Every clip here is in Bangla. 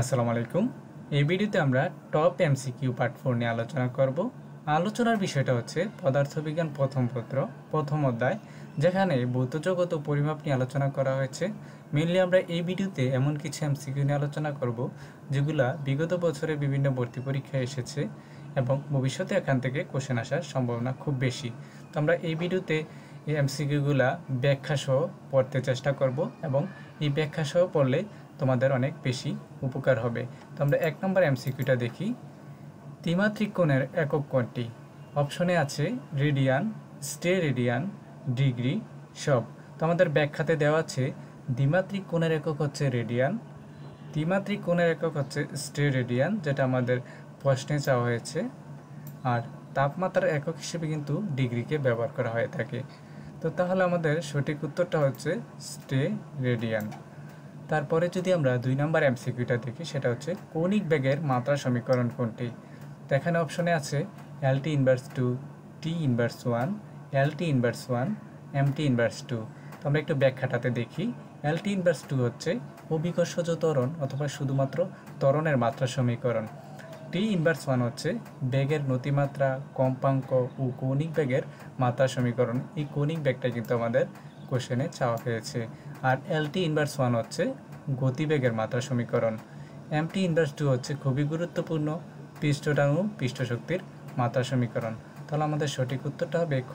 আসসালামু আলাইকুম এই ভিডিওতে আমরা টপ এমসিকিউ পার্ট ফোর নিয়ে আলোচনা করব আলোচনার বিষয়টা হচ্ছে পদার্থবিজ্ঞান প্রথম পত্র প্রথম অধ্যায় যেখানে ভৌতজগত পরিমাপ নিয়ে আলোচনা করা হয়েছে মেনলি আমরা এই ভিডিওতে এমন কিছু এমসিকিউ নিয়ে আলোচনা করব যেগুলা বিগত বছরে বিভিন্ন ভর্তি পরীক্ষায় এসেছে এবং ভবিষ্যতে এখান থেকে কোশ্চেন আসার সম্ভাবনা খুব বেশি তো আমরা এই ভিডিওতে এই এমসিকিউগুলা ব্যাখ্যাসহ পড়তে চেষ্টা করব এবং এই ব্যাখ্যাসহ পড়লে তোমাদের অনেক বেশি উপকার হবে তো আমরা এক নম্বর এমসিকিউটা দেখি ত্রিমাত্রিক কোণের একক কোণটি অপশনে আছে রেডিয়ান স্টে রেডিয়ান ডিগ্রি সব তো আমাদের ব্যাখ্যাতে দেওয়া আছে দ্বিমাত্রিক কোণের একক হচ্ছে রেডিয়ান ত্রিমাত্রিক কোণের একক হচ্ছে স্টে রেডিয়ান যেটা আমাদের প্রশ্নে চাওয়া হয়েছে আর তাপমাত্রার একক হিসেবে কিন্তু ডিগ্রিকে ব্যবহার করা হয়ে থাকে তো তাহলে আমাদের সঠিক উত্তরটা হচ্ছে স্টে রেডিয়ান তারপরে যদি আমরা দুই নম্বর এমসিকিউটা দেখি সেটা হচ্ছে কৌণিক বেগের মাত্রা সমীকরণ কোনটি দেখানো অপশনে আছে L T inverse two T inverse one L T inverse one M T inverse two তো আমরা একটু ব্যাখ্যাটাতে দেখি এলটি ইনভার্স টু হচ্ছে অবিকর্ষজ ত্বরণ অথবা শুধুমাত্র ত্বরণের মাত্রা সমীকরণ টি ইনভার্স ওয়ান হচ্ছে বেগের নতিমাত্রা কম্পাঙ্ক ও কৌণিক বেগের মাত্রা সমীকরণ এই কৌনিক ব্যাগটা কিন্তু আমাদের কোশ্চেনে চাওয়া হয়েছে আর এল টি ইনভার্স ওয়ান হচ্ছে গতিবেগের মাত্রা সমীকরণ এম টি ইনভার্স টু হচ্ছে খুবই গুরুত্বপূর্ণ পৃষ্ঠটানু পৃষ্ঠশক্তির মাত্রা সমীকরণ তাহলে আমাদের সঠিক উত্তরটা হবে খ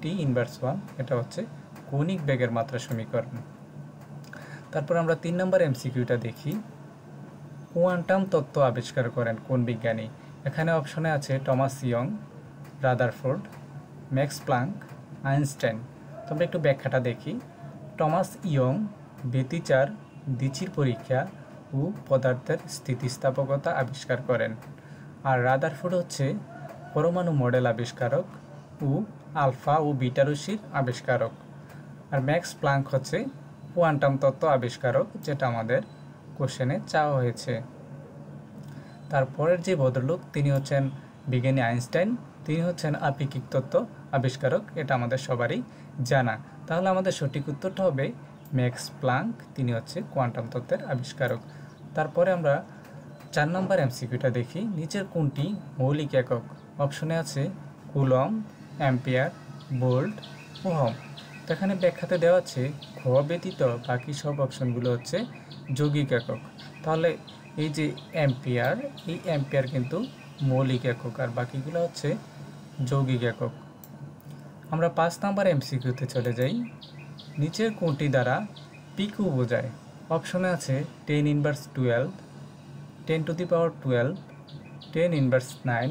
টি ইনভার্স ওয়ান এটা হচ্ছে কৌণিক বেগের মাত্রা সমীকরণ তারপর আমরা তিন নম্বর এমসিকিউটা দেখি কোয়ান্টাম তত্ত্ব আবিষ্কার করেন কোন বিজ্ঞানী এখানে অপশনে আছে Thomas Young Rutherford Max Planck Einstein তোমরা একটু ব্যাখ্যাটা দেখি টমাস ইয়ং ব্যতিচার দিচির পরীক্ষা ও পদার্থের স্থিতিস্থাপকতা আবিষ্কার করেন আর রাদারফুড হচ্ছে পরমাণু মডেল আবিষ্কারক ও আলফা ও বিটারুসির আবিষ্কারক আর ম্যাক্স প্লাঙ্ক হচ্ছে কোয়ান্টাম তত্ত্ব আবিষ্কারক যেটা আমাদের কোশ্চেনে চাওয়া হয়েছে তারপরের যে ভদ্রলোক তিনি হচ্ছেন বিজ্ঞানী আইনস্টাইন তিনি হচ্ছেন আপেক্ষিক তত্ত্ব আবিষ্কারক এটা আমাদের সবারই জানা তাহলে আমাদের সঠিক উত্তরটা হবে ম্যাক্স প্লাঙ্ক তিনি হচ্ছে কোয়ান্টাম তত্ত্বের আবিষ্কারক তারপরে আমরা চার নম্বর এমসিকিউটা দেখি নিচের কোনটি মৌলিক একক অপশনে আছে কুলম অ্যাম্পিয়ার বোল্ট ওহম তো এখানে ব্যাখ্যাতে দেওয়া আছে ঘ ব্যতীত বাকি সব অপশনগুলো হচ্ছে যৌগিক একক তাহলে এই যে অ্যাম্পিয়ার এই অ্যাম্পিয়ার কিন্তু মৌলিক একক আর বাকিগুলো হচ্ছে যৌগিক একক আমরা পাঁচ নাম্বার এমসিকিউতে চলে যাই নিচের কোনটি দ্বারা পিকু বোঝায় অপশনে আছে ten inverse twelve ten to the power twelve ten inverse nine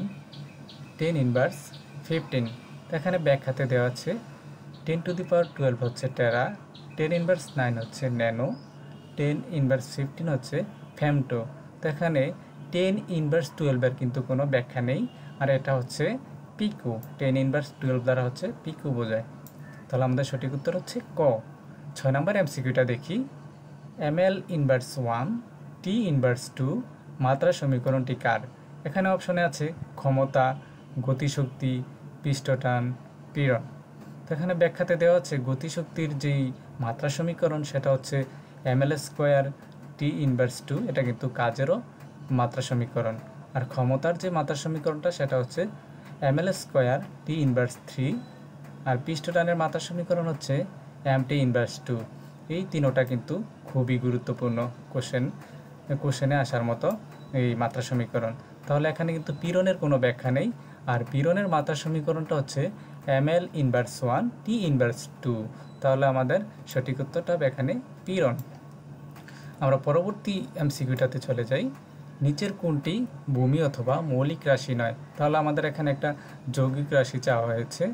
ten inverse fifteen এখানে ব্যাখ্যাতে দেওয়া আছে ten to the power twelve হচ্ছে টেরা টেন ইনভার্স নাইন হচ্ছে ন্যানো টেন ইনভার্স ফিফটিন হচ্ছে ফ্যামটো তো এখানে টেন ইনভার্স টুয়েলভের কিন্তু কোনো ব্যাখ্যা নেই আর এটা হচ্ছে পিকু টেন ইনভার্স টুয়েলভ দ্বারা হচ্ছে পিকু বোঝায় তাহলে আমাদের সঠিক উত্তর হচ্ছে ক ছয় নম্বর এমসিকিউটা দেখি M L inverse one T inverse two মাত্রা সমীকরণটি কার এখানে অপশনে আছে ক্ষমতা গতিশক্তি পৃষ্ঠটান পীড়ন তো এখানে ব্যাখ্যাতে দেওয়া হচ্ছে গতিশক্তির যেই মাত্রা সমীকরণ সেটা হচ্ছে M L square T inverse two এটা কিন্তু কাজেরও মাত্রা সমীকরণ আর ক্ষমতার যে মাত্রা সমীকরণটা সেটা হচ্ছে M L square T inverse three আর পৃষ্ঠটানের মাত্রা সমীকরণ হচ্ছে এম টি ইনভার্স টু এই তিনোটা কিন্তু খুবই গুরুত্বপূর্ণ কোশ্চেন কোশ্চেনে আসার মতো এই মাত্রা সমীকরণ তাহলে এখানে কিন্তু পীড়নের কোনো ব্যাখ্যা নেই আর পীড়নের মাত্রা সমীকরণটা হচ্ছে M L inverse one T inverse two তাহলে আমাদের সঠিক উত্তরটা এখানে পীড়ন আমরা পরবর্তী এমসিকিউটাতে চলে যাই নিচের কোনটি ভূমি অথবা মৌলিক রাশি নয় তাহলে আমাদের এখানে একটা যৌগিক রাশি চাওয়া হয়েছে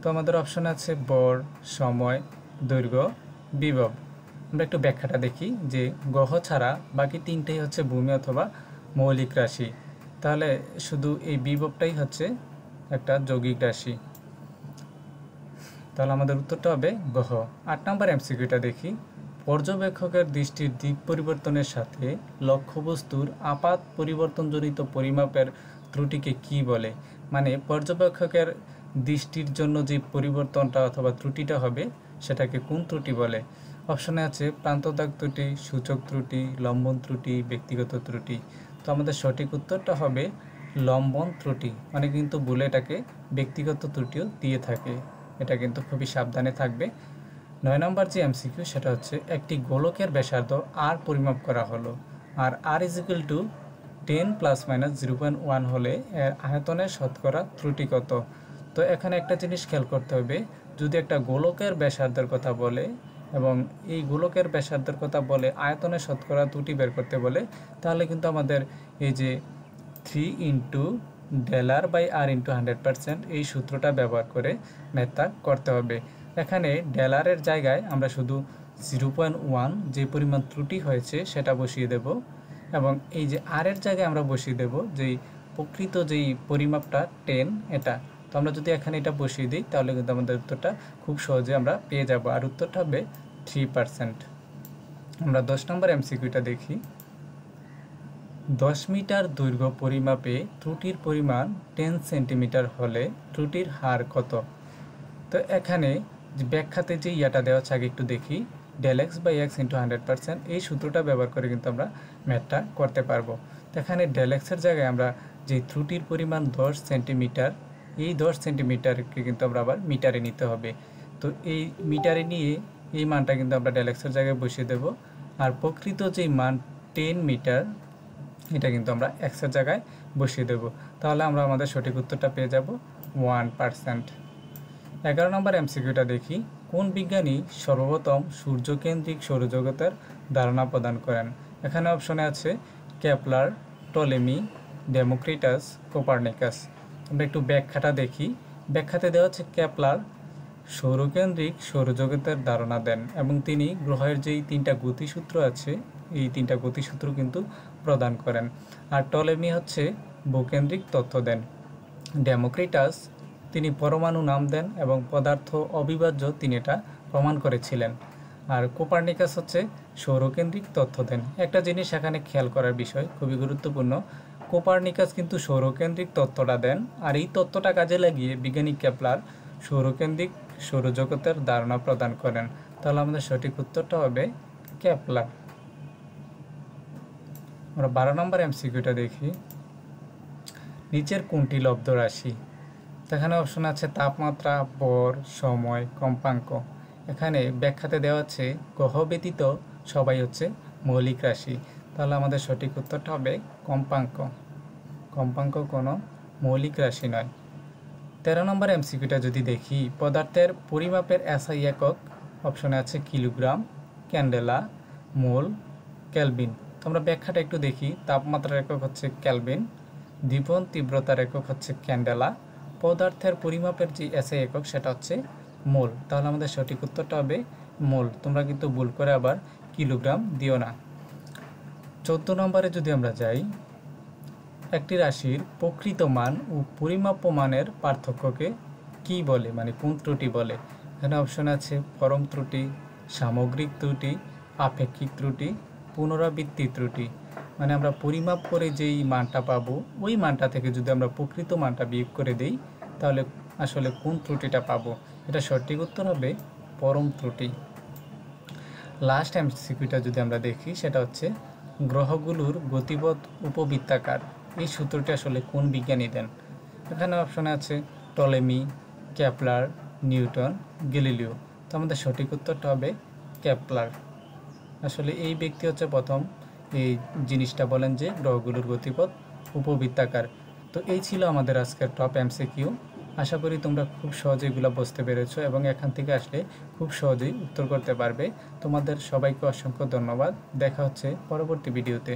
তো আমাদের অপশন আছে বর সময় দৈর্ঘ্য বিভব আমরা একটু ব্যাখ্যাটা দেখি যে গ্রহ ছাড়া বাকি তিনটেই হচ্ছে ভূমি অথবা মৌলিক রাশি তাহলে শুধু এই বিভবটাই হচ্ছে একটা যৌগিক রাশি তাহলে আমাদের উত্তরটা হবে গ্রহ আট নম্বর এমসিকিউটা দেখি পর্যবেক্ষকের দৃষ্টির দিক পরিবর্তনের সাথে লক্ষ্যবস্তুর আপাত পরিবর্তনজনিত পরিমাপের ত্রুটিকে কি বলে মানে পর্যবেক্ষকের দৃষ্টির জন্য যে পরিবর্তনটা অথবা ত্রুটিটা হবে সেটাকে কোন ত্রুটি বলে অপশনে আছে প্রান্তদাগ ত্রুটি সূচক ত্রুটি লম্বন ত্রুটি ব্যক্তিগত ত্রুটি তো আমাদের সঠিক উত্তরটা হবে লম্বন ত্রুটি মানে কিন্তু বলে এটাকে ব্যক্তিগত ত্রুটিও দিয়ে থাকে এটা কিন্তু খুবই সাবধানে থাকবে নয় নম্বর যে এমসিকিউ সেটা হচ্ছে একটি গোলকের ব্যাসার্ধ আর পরিমাপ করা হলো আর R is equal to ten plus minus zero point one হলে এর আয়তনের শতকরা ত্রুটি কত তো এখানে একটা জিনিস খেয়াল করতে হবে যদি একটা গোলকের ব্যাসার্ধের কথা বলে এবং এই গোলকের ব্যাসার্ধের কথা বলে আয়তনের শতকরা ত্রুটি বের করতে বলে তাহলে কিন্তু আমাদের এই যে three into del R by R into hundred percent এই সূত্রটা ব্যবহার করে মেথা করতে হবে এখানে ডেলারের জায়গায় আমরা শুধু জিরো পয়েন্ট ওয়ান যে পরিমাণ ত্রুটি হয়েছে সেটা বসিয়ে দেব এবং এই যে আর এর জায়গায় আমরা বসিয়ে দেব যেই প্রকৃত যেই পরিমাপটা টেন এটা তো আমরা যদি এখানে এটা বসিয়ে দিই তাহলে কিন্তু আমাদের উত্তরটা খুব সহজে আমরা পেয়ে যাব আর উত্তরটা হবে থ্রি পারসেন্ট আমরা দশ নম্বর এমসিকিউটা দেখি দশ মিটার দৈর্ঘ্য পরিমাপে ত্রুটির পরিমাণ টেন সেন্টিমিটার হলে ত্রুটির হার কত তো এখানে ব্যাখ্যাতে যে ইয়াটা দেওয়া আছে আগে একটু দেখি del X by X into hundred percent এই সূত্রটা ব্যবহার করে কিন্তু আমরা ম্যাথটা করতে পারবো তো এখানে ডেল এক্সের জায়গায় আমরা যে ত্রুটির পরিমাণ দশ সেন্টিমিটার এই দশ সেন্টিমিটারকে কিন্তু আমরা আবার মিটারে নিতে হবে তো এই মিটারে নিয়ে এই মানটা কিন্তু আমরা ডেল এক্সের জায়গায় বসিয়ে দেব আর প্রকৃত যেই মান টেন মিটার এটা কিন্তু আমরা এক্সের জায়গায় বসিয়ে দেব তাহলে আমরা আমাদের সঠিক উত্তরটা পেয়ে যাব ওয়ান পার্সেন্ট এগারো নম্বর এমসিকিউটা দেখি কোন বিজ্ঞানী সর্বপ্রথম সূর্যকেন্দ্রিক সৌরজগতের ধারণা প্রদান করেন এখানে অপশনে আছে ক্যাপলার টলেমি ডেমোক্রিটাস কোপার্নিকাস আমরা একটু ব্যাখ্যাটা দেখি ব্যাখ্যাতে দেওয়া হচ্ছে ক্যাপলার সৌরকেন্দ্রিক সৌরজগতের ধারণা দেন এবং তিনি গ্রহের যেই তিনটা গতিসূত্র আছে এই তিনটা গতিসূত্র কিন্তু প্রদান করেন আর টলেমি হচ্ছে ভূকেন্দ্রিক তথ্য দেন ডেমোক্রিটাস তিনি পরমাণু নাম দেন এবং পদার্থ অবিভাজ্য তিনি এটা প্রমাণ করেছিলেন আর কোপার্নিকাস হচ্ছে সৌরকেন্দ্রিক তথ্য দেন একটা জিনিস এখানে খেয়াল করার বিষয় খুবই গুরুত্বপূর্ণ কোপার্নিকাস কিন্তু সৌরকেন্দ্রিক তত্ত্বটা দেন আর এই তত্ত্বটা কাজে লাগিয়ে বিজ্ঞানী ক্যাপলার সৌরকেন্দ্রিক সৌরজগতের ধারণা প্রদান করেন তাহলে আমাদের সঠিক উত্তরটা হবে ক্যাপলার আমরা বারো নম্বর এমসিকিউটা দেখি নিচের কোনটি লব্ধ রাশি এখানে অপশন আছে তাপমাত্রা বর সময় কম্পাঙ্ক এখানে ব্যাখ্যাতে দেওয়া আছে গ্রহ ব্যতীত সবাই হচ্ছে মৌলিক রাশি তাহলে আমাদের সঠিক উত্তরটা হবে কম্পাঙ্ক কম্পাঙ্ক কোনো মৌলিক রাশি নয় তেরো নম্বর এমসিকিউটা যদি দেখি পদার্থের পরিমাপের এসআই একক অপশনে আছে কিলোগ্রাম ক্যান্ডেলা মোল ক্যালবিন তোমরা ব্যাখ্যাটা একটু দেখি তাপমাত্রার একক হচ্ছে ক্যালবিন দ্বীপন তীব্রতার একক হচ্ছে ক্যান্ডেলা পদার্থের পরিমাপের যে এসে একক সেটা হচ্ছে মোল তাহলে আমাদের সঠিক উত্তরটা হবে মোল তোমরা কিন্তু ভুল করে আবার কিলোগ্রাম দিও না চোদ্দ নম্বরে যদি আমরা যাই একটি রাশির প্রকৃত মান ও পরিমাপ্য মানের পার্থক্যকে কি বলে মানে কোন ত্রুটি বলে এখানে অপশন আছে পরম ত্রুটি সামগ্রিক ত্রুটি আপেক্ষিক ত্রুটি পুনরাবৃত্তি ত্রুটি মানে আমরা পরিমাপ করে যেই মানটা পাবো ওই মানটা থেকে যদি আমরা প্রকৃত মানটা বিয়োগ করে দিই তাহলে আসলে কোন ত্রুটিটা পাবো এটা সঠিক উত্তর হবে পরম ত্রুটি লাস্ট এম সিকিউটা যদি আমরা দেখি সেটা হচ্ছে গ্রহগুলোর গতিপথ উপবৃত্তাকার এই সূত্রটি আসলে কোন বিজ্ঞানী দেন এখানে অপশনে আছে টলেমি ক্যাপলার নিউটন গেলিলিও তো আমাদের সঠিক উত্তরটা হবে ক্যাপলার আসলে এই ব্যক্তি হচ্ছে প্রথম এই জিনিসটা বলেন যে গ্রহগুলোর গতিপথ উপবৃত্তাকার তো এই ছিল আমাদের আজকের টপ এমসিকিউ আশা করি তোমরা খুব সহজেই এগুলো বুঝতে পেরেছো এবং এখান থেকে আসলে খুব সহজেই উত্তর করতে পারবে তোমাদের সবাইকে অসংখ্য ধন্যবাদ দেখা হচ্ছে পরবর্তী ভিডিওতে